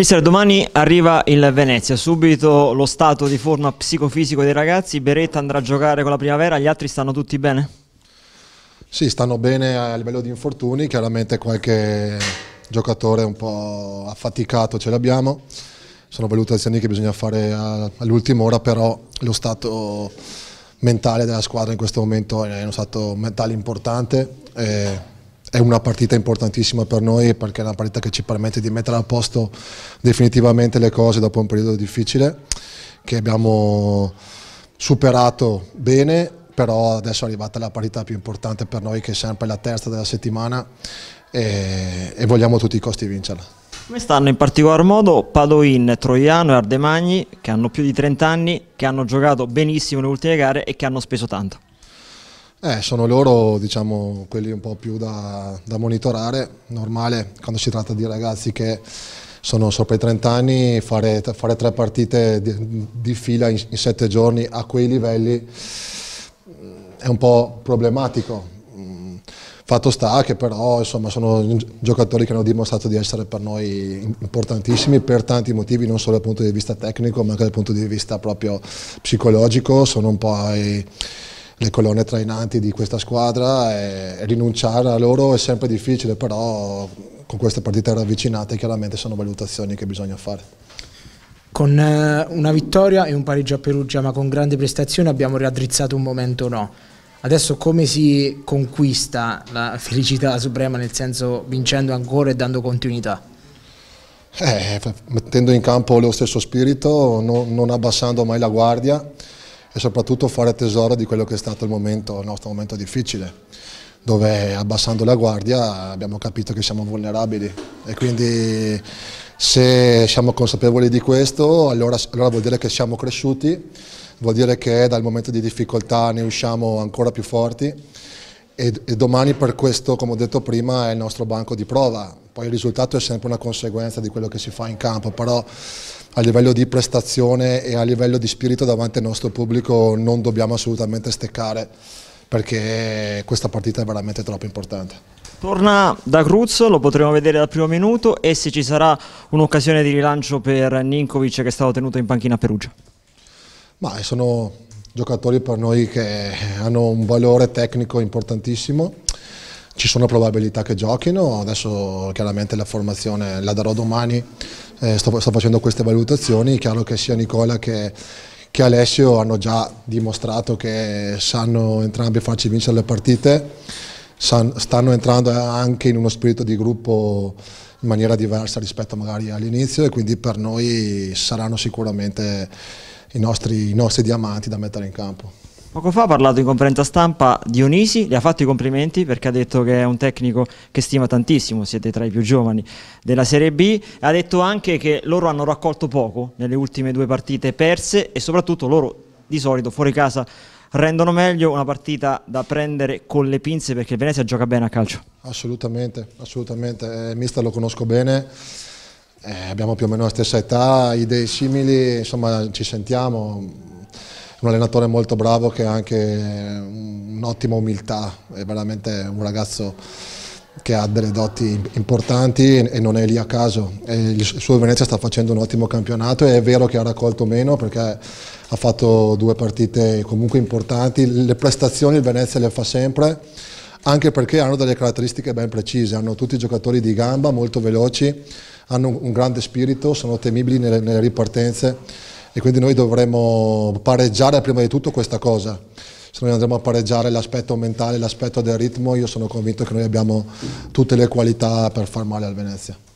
Mister, domani arriva il Venezia, subito lo stato di forma psicofisico dei ragazzi, Beretta andrà a giocare con la primavera, gli altri stanno tutti bene? Sì, stanno bene a livello di infortuni, chiaramente qualche giocatore un po' affaticato ce l'abbiamo, sono valutazioni che bisogna fare all'ultima ora, però lo stato mentale della squadra in questo momento è uno stato mentale importante. Eh, è una partita importantissima per noi perché è una partita che ci permette di mettere a posto definitivamente le cose dopo un periodo difficile che abbiamo superato bene, però adesso è arrivata la parità più importante per noi che è sempre la terza della settimana e, e vogliamo a tutti i costi vincerla. Come stanno in particolar modo Padoin, Troiano e Ardemagni che hanno più di 30 anni, che hanno giocato benissimo le ultime gare e che hanno speso tanto? Eh, sono loro diciamo, quelli un po' più da, da, monitorare, normale quando si tratta di ragazzi che sono sopra i 30 anni, fare, fare tre partite di, di fila in, in, sette giorni a quei livelli mm, è un po' problematico. Mm, fatto sta che però insomma, sono giocatori che hanno dimostrato di essere per noi importantissimi per tanti motivi, non solo dal punto di vista tecnico ma anche dal punto di vista proprio psicologico, sono un po' i, le colonne trainanti di questa squadra e rinunciare a loro è sempre difficile, però con queste partite ravvicinate chiaramente sono valutazioni che bisogna fare. Con eh, una vittoria e un pareggio a Perugia, ma con grande prestazione abbiamo raddrizzato un momento no. Adesso come si conquista la felicità suprema nel senso vincendo ancora e dando continuità? Eh, mettendo in campo lo stesso spirito, no, non abbassando mai la guardia, e soprattutto fare tesoro di quello che è stato il, momento, il nostro momento difficile, dove abbassando la guardia abbiamo capito che siamo vulnerabili e quindi se siamo consapevoli di questo allora, allora vuol dire che siamo cresciuti, vuol dire che dal momento di difficoltà ne usciamo ancora più forti e, e domani per questo, come ho detto prima, è il nostro banco di prova, poi il risultato è sempre una conseguenza di quello che si fa in campo, però a livello di prestazione e a livello di spirito davanti al nostro pubblico non dobbiamo assolutamente steccare perché questa partita è veramente troppo importante. Torna da Cruz, lo potremo vedere dal primo minuto e se ci sarà un'occasione di rilancio per Ninkovic che è stato tenuto in panchina a Perugia. Ma sono giocatori per noi che hanno un valore tecnico importantissimo ci sono probabilità che giochino, adesso chiaramente la formazione la darò domani, eh, sto, sto, facendo queste valutazioni, è chiaro che sia Nicola che, che Alessio hanno già dimostrato che sanno entrambi farci vincere le partite, san, stanno entrando anche in uno spirito di gruppo in maniera diversa rispetto magari all'inizio e quindi per noi saranno sicuramente i nostri, i nostri diamanti da mettere in campo. Poco fa ha parlato in conferenza stampa Dionisi, le ha fatto i complimenti perché ha detto che è un tecnico che stima tantissimo, siete tra i più giovani della Serie B, ha detto anche che loro hanno raccolto poco nelle ultime due partite perse e soprattutto loro di solito fuori casa rendono meglio una partita da prendere con le pinze perché Venezia gioca bene a calcio. Assolutamente, assolutamente, il eh, mister lo conosco bene, eh, abbiamo più o meno la stessa età, idee simili, insomma ci sentiamo, un allenatore molto bravo che ha anche un'ottima umiltà, è veramente un ragazzo che ha delle doti importanti e non è lì a caso. E il suo Venezia sta facendo un ottimo campionato e è vero che ha raccolto meno perché ha fatto due partite comunque importanti, le prestazioni il Venezia le fa sempre anche perché hanno delle caratteristiche ben precise, hanno tutti giocatori di gamba molto veloci, hanno un grande spirito, sono temibili nelle, nelle ripartenze e quindi noi dovremmo pareggiare prima di tutto questa cosa. Se noi andremo a pareggiare l'aspetto mentale, l'aspetto del ritmo, io sono convinto che noi abbiamo tutte le qualità per far male al Venezia.